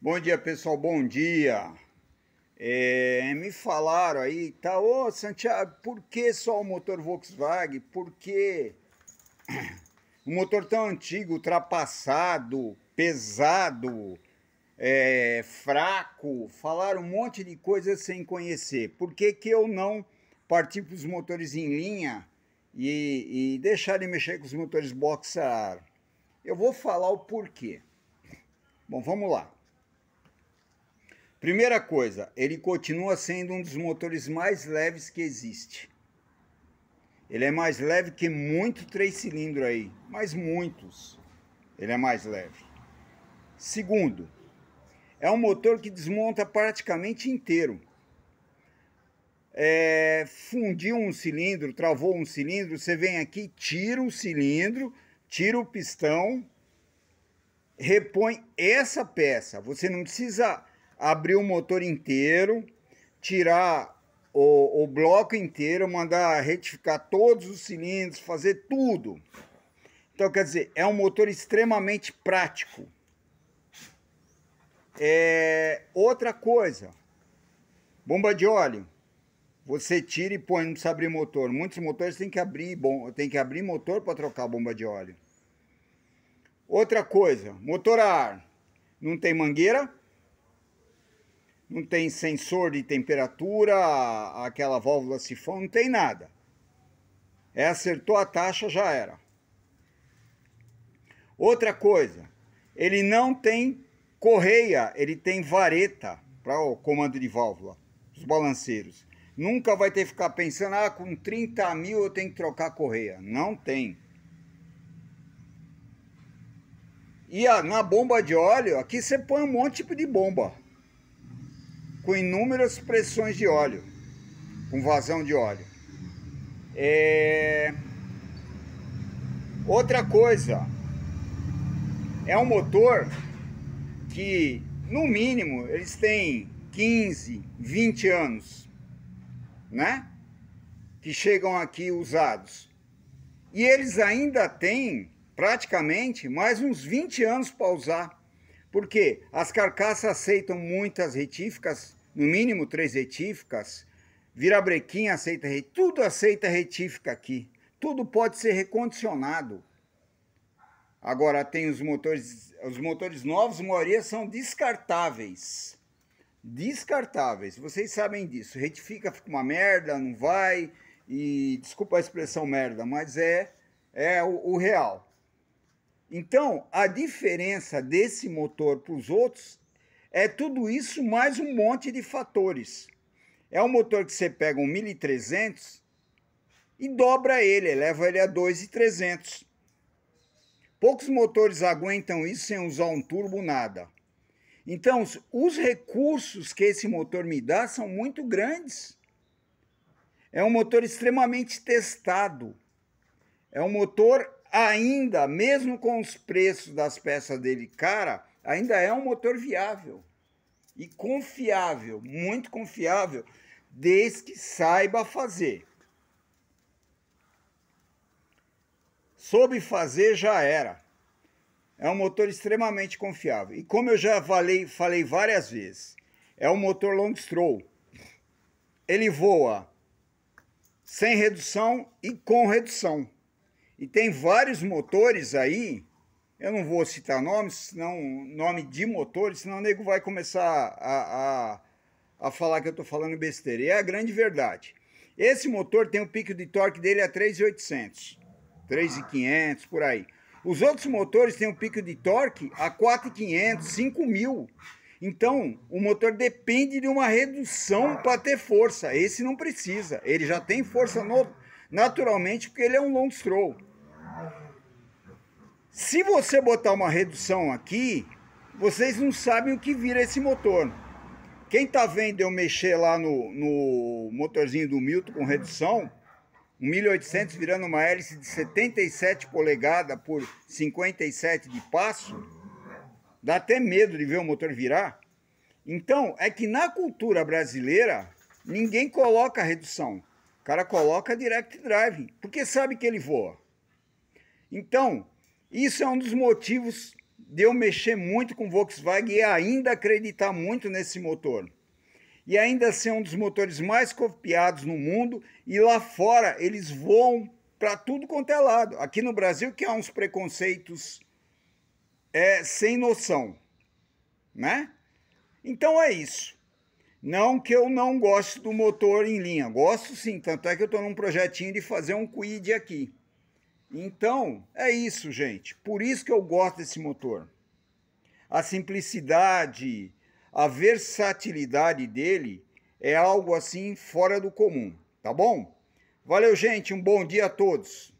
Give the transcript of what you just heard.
Bom dia, pessoal. Bom dia. É, me falaram aí, tá, ô oh, Santiago, por que só o motor Volkswagen? Por que um motor tão antigo, ultrapassado, pesado, é, fraco? Falaram um monte de coisa sem conhecer. Por que, que eu não parti para os motores em linha e, e deixar de mexer com os motores boxar? Eu vou falar o porquê. Bom, vamos lá. Primeira coisa, ele continua sendo um dos motores mais leves que existe. Ele é mais leve que muito três cilindros aí, mas muitos. Ele é mais leve. Segundo, é um motor que desmonta praticamente inteiro. É, fundiu um cilindro, travou um cilindro, você vem aqui, tira o cilindro, tira o pistão, repõe essa peça. Você não precisa abrir o motor inteiro, tirar o, o bloco inteiro, mandar retificar todos os cilindros, fazer tudo. Então, quer dizer, é um motor extremamente prático. É, outra coisa, bomba de óleo. Você tira e põe, não precisa abrir motor. Muitos motores têm que abrir, bom, tem que abrir motor para trocar a bomba de óleo. Outra coisa, motor a ar. Não tem mangueira, não tem sensor de temperatura, aquela válvula sifão, não tem nada. É, acertou a taxa, já era. Outra coisa, ele não tem correia, ele tem vareta para o comando de válvula, os balanceiros. Nunca vai ter que ficar pensando, ah, com 30 mil eu tenho que trocar a correia. Não tem. E a, ah, na bomba de óleo, aqui você põe um monte de tipo de bomba com inúmeras pressões de óleo, com vazão de óleo. É... Outra coisa, é um motor que, no mínimo, eles têm 15, 20 anos, né? Que chegam aqui usados. E eles ainda têm praticamente mais uns 20 anos para usar. Porque as carcaças aceitam muitas retíficas no mínimo três retíficas, virabrequim aceita retífica, tudo aceita retífica aqui. Tudo pode ser recondicionado. Agora tem os motores, os motores novos, a maioria são descartáveis. Descartáveis, vocês sabem disso. Retifica fica uma merda, não vai. E desculpa a expressão merda, mas é é o, o real. Então, a diferença desse motor para os outros é tudo isso mais um monte de fatores. É um motor que você pega um 1300 e dobra ele, eleva ele a 2300. Poucos motores aguentam isso sem usar um turbo nada. Então, os recursos que esse motor me dá são muito grandes. É um motor extremamente testado. É um motor ainda, mesmo com os preços das peças dele cara, ainda é um motor viável e confiável, muito confiável, desde que saiba fazer. Soube fazer já era. É um motor extremamente confiável. E como eu já falei, falei várias vezes, é um motor long stroll. Ele voa sem redução e com redução. E tem vários motores aí eu não vou citar nomes, senão, nome de motores, senão o nego vai começar a, a, a falar que eu estou falando besteira. E é a grande verdade. Esse motor tem o pico de torque dele a 3,800, 3,500, por aí. Os outros motores têm um pico de torque a 4,500, 5,000. Então, o motor depende de uma redução para ter força. Esse não precisa. Ele já tem força no... naturalmente porque ele é um long stroll. Se você botar uma redução aqui, vocês não sabem o que vira esse motor. Quem tá vendo eu mexer lá no, no motorzinho do Milton com redução, um 1800 virando uma hélice de 77 polegadas por 57 de passo, dá até medo de ver o motor virar. Então, é que na cultura brasileira, ninguém coloca redução. O cara coloca direct drive, porque sabe que ele voa. Então, isso é um dos motivos de eu mexer muito com Volkswagen e ainda acreditar muito nesse motor. E ainda ser um dos motores mais copiados no mundo e lá fora eles voam para tudo quanto é lado. Aqui no Brasil que há uns preconceitos é, sem noção, né? Então é isso. Não que eu não goste do motor em linha, gosto sim, tanto é que eu estou num projetinho de fazer um quid aqui. Então, é isso, gente. Por isso que eu gosto desse motor. A simplicidade, a versatilidade dele é algo assim fora do comum, tá bom? Valeu, gente. Um bom dia a todos.